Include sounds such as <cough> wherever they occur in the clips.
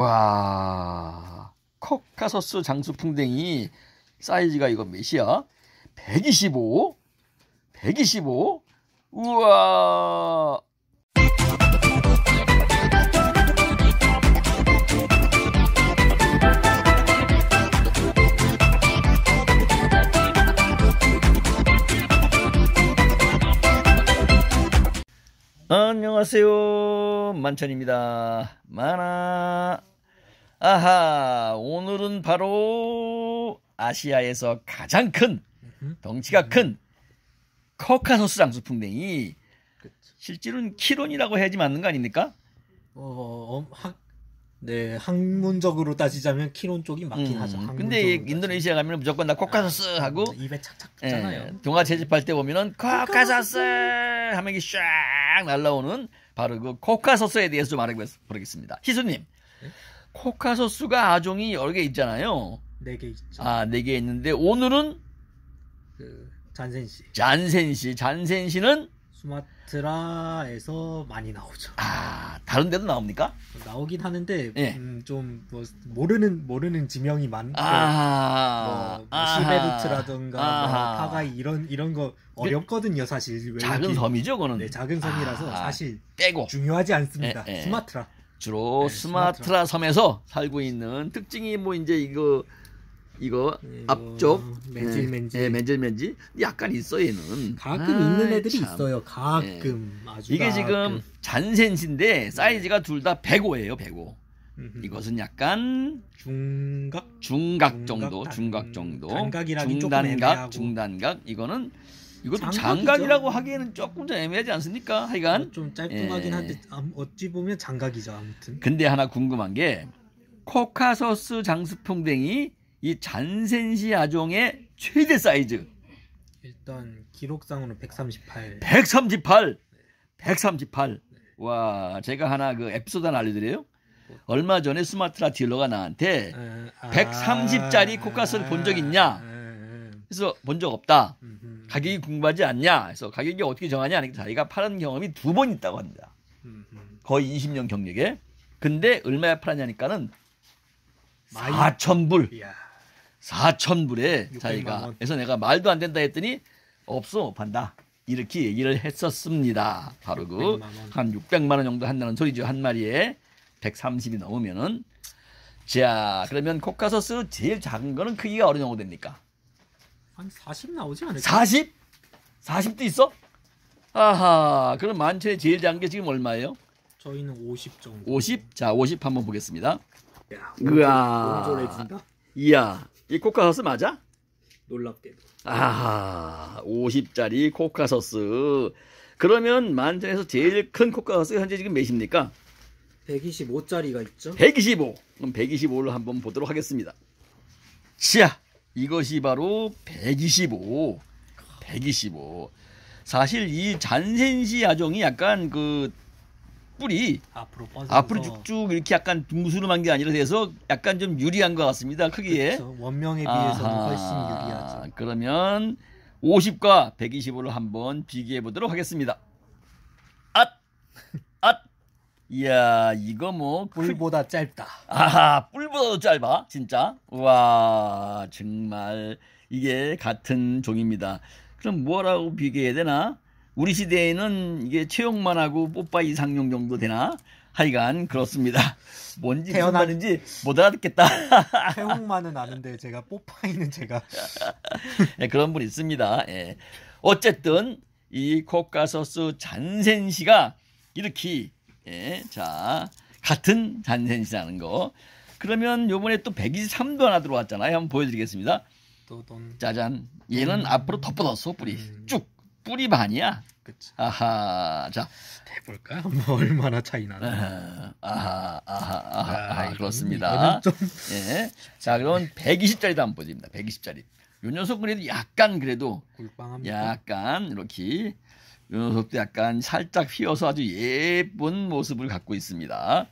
와, 코카소스 장수풍뎅이 사이즈가 이거 몇이야? 125? 125? 우와! 안녕하세요 만천입니다 만화 아하 오늘은 바로 아시아에서 가장 큰 덩치가 큰 커카소스 장수풍뎅이 실제로는 키론이라고 해야지 맞는 거 아닙니까? 어, 어, 학, 네 학문적으로 따지자면 키론 쪽이 맞긴 음, 하죠. 근데 인도네시아 가면 무조건 나 코카소스 아, 하고 입에 착착 잖아요 예, 동화 채집할 때 보면은 코카소스 하면 이게 쫙쫙 날라오는 바로 그 코카소스에 대해서 좀 알아보겠습니다. 희수님, 네? 코카소스가 아종이 여러 개 있잖아요. 네 개 있죠. 아, 네 개 있는데 오늘은 그 잔센 시 잔센 시 잔센 시는 스마트라에서 많이 나오죠. 아 다른 데도 나옵니까? 나오긴 하는데 예. 음, 좀뭐 모르는 모르는 지명이 많고 아. 시베르트라든가 뭐, 뭐, 아. 뭐 파가이 이런 이런 거 그 어렵거든요 사실. 작은 이렇게, 섬이죠, 그는. 네, 작은 섬이라서 아하. 사실 빼고 중요하지 않습니다. 예, 예. 스마트라. 주로 네, 스마트라, 스마트라 섬에서 살고 있는 특징이 뭐 이제 이거 이거 앞쪽 맨질맨질 예, 네. 예, 맨질맨질 네, 약간 있어 얘는 가끔 아, 있는 애들이 참. 있어요 가끔 예. 아주 이게 가끔. 지금 잔센시인데 사이즈가 둘 다 105예요 105 음흠. 이것은 약간 중각 중각 정도 중각 정도 중단각 중단각 이거는 이것도 장각이죠. 장각이라고 하기에는 조금 더 애매하지 않습니까? 하여간 뭐 좀 짧뚱하긴 예. 한데 어찌 보면 장각이죠 아무튼 근데 하나 궁금한 게 코카서스 장수풍뎅이 이 잔센시 아종의 최대 사이즈. 일단 기록상으로 138. 138. 138. 와, 제가 하나 그 에피소드 하나 알려드려요. 얼마 전에 스마트라 딜러가 나한테 130짜리 아, 아. 코카스를 본 적 있냐? 아, 그래서 본 적 없다. 가격이 궁금하지 않냐? 그래서 가격이 어떻게 정하냐? 하니까 자기가 팔은 경험이 두 번 있다고 합니다. 거의 20년 경력에. 근데 얼마에 팔았냐니까는 4,000불. 4천 불에 자기가 그래서 내가 말도 안 된다 했더니 없어 판다 이렇게 얘기를 했었습니다. 바로 그 한 600만 원 정도 한다는 소리죠 한 마리에 130이 넘으면은 자 그러면 코카서스 제일 작은 거는 크기가 어느 정도 됩니까? 한 40 나오지 않을까? 40? 40도 있어? 아하 그럼 만천에 제일 작은 게 지금 얼마예요? 저희는 50 정도. 50? 자, 50 한번 보겠습니다. 야, 우와. 이야. 이 코카서스 맞아? 놀랍게도. 아, 50짜리 코카서스. 그러면 만전에서 제일 큰 코카서스 현재 지금 몇입니까? 125짜리가 있죠. 125. 그럼 125를 한번 보도록 하겠습니다. 치야 이것이 바로 125. 125. 사실 이 잔센시 아종이 약간 그 뿌리 앞으로 앞으로 쭉쭉 이렇게 약간 둥그스름한 게 아니라 돼서 약간 좀 유리한 것 같습니다. 크기에 그렇죠. 원명에 비해서는 훨씬 유리하죠. 그러면 50과 125를 한번 비교해 보도록 하겠습니다. 앗! 앗! 이야 이거 뭐 뿔보다 크... 짧다. 아하 뿔보다 짧아 진짜. 와 정말 이게 같은 종입니다. 그럼 뭐라고 비교해야 되나? 우리 시대에는 이게 채용만 하고 뽀빠 이상용 정도 되나? 하여간 그렇습니다. 뭔지 태어난... 무슨 말인지 못 알아듣겠다. <laughs> 태용만은 아는데 제가 뽀빠이는 제가 네, <laughs> 그런 분 있습니다. 예. 어쨌든 이코카소스 잔센 씨가 이렇게 예, 자 같은 잔센 씨라는 거. 그러면 요번에 또 123도 하나 들어왔잖아요. 한번 보여드리겠습니다. 또 돈... 짜잔. 얘는 음... 앞으로 덮어놨어 뿌리 음. 쭉. 뿌리 반이야. 그치. 아하. 자, 해볼까? 뭐 얼마나 차이 나나. 아하, 아하, 아하, 아하, 아, 아, 그렇습니다. 좀... 예. 자, 그럼 120짜리도 한번 보여니다 120짜리. 요 녀석 그래도 약간 그래도 꿀빵합니다. 약간 이렇게 요 녀석도 약간 살짝 휘어서 아주 예쁜 모습을 갖고 있습니다.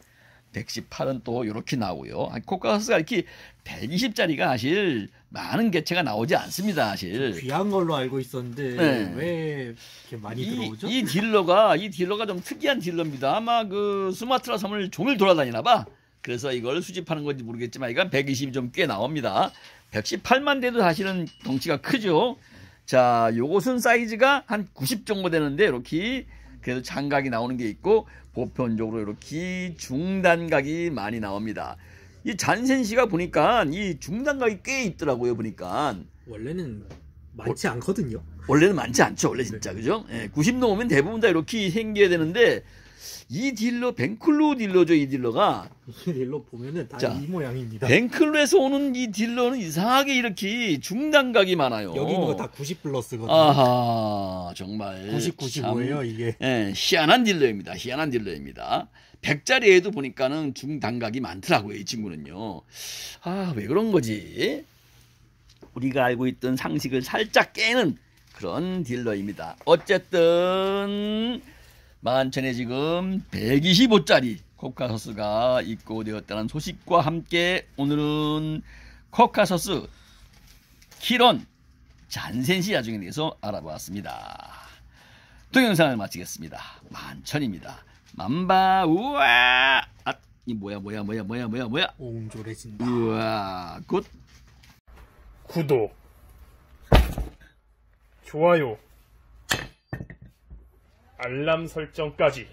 118은 또 이렇게 나오고요. 코카스가 이렇게 120짜리가 사실 많은 개체가 나오지 않습니다. 사실 귀한 걸로 알고 있었는데 네. 왜 이렇게 많이 이, 들어오죠? 이 딜러가 이 딜러가 좀 특이한 딜러입니다. 아마 그 스마트라 섬을 종일 돌아다니나 봐. 그래서 이걸 수집하는 건지 모르겠지만 이건 120이 좀 꽤 나옵니다. 118만 대도 사실은 덩치가 크죠. 자, 요것은 사이즈가 한 90 정도 되는데 이렇게 그래서 장각이 나오는 게 있고 보편적으로 이렇게 중단각이 많이 나옵니다. 이 잔센 시가 보니까 이 중단각이 꽤 있더라고요 보니까 원래는 많지 않거든요. 원래는 많지 않죠. 원래 진짜 네. 그죠? 예, 90 넘으면 대부분 다 이렇게 생겨야 되는데 이 딜러 뱅클로 딜러죠 이 딜러가 이 딜러 보면은 다이 모양입니다. 뱅클로에서 오는 이 딜러는 이상하게 이렇게 중단각이 많아요. 여기 있는 거다90 플러스거든요. 아하 정말 90 95예요 이게. 예, 희한한 딜러입니다. 희한한 딜러입니다. 100짜리에도 보니까는 중단각이 많더라고요 이 친구는요. 아 왜 그런 거지? 우리가 알고 있던 상식을 살짝 깨는 그런 딜러입니다. 어쨌든 만천에 지금 125짜리 코카서스가 입고되었다는 소식과 함께 오늘은 코카서스 키론 잔센시 야중에 대해서 알아보았습니다. 동영상을 마치겠습니다. 만천입니다. 만바 우와 아, 이 뭐야 뭐야 뭐야 뭐야 뭐야 뭐야 옹졸해진다 우와 굿 구독 좋아요 알람 설정까지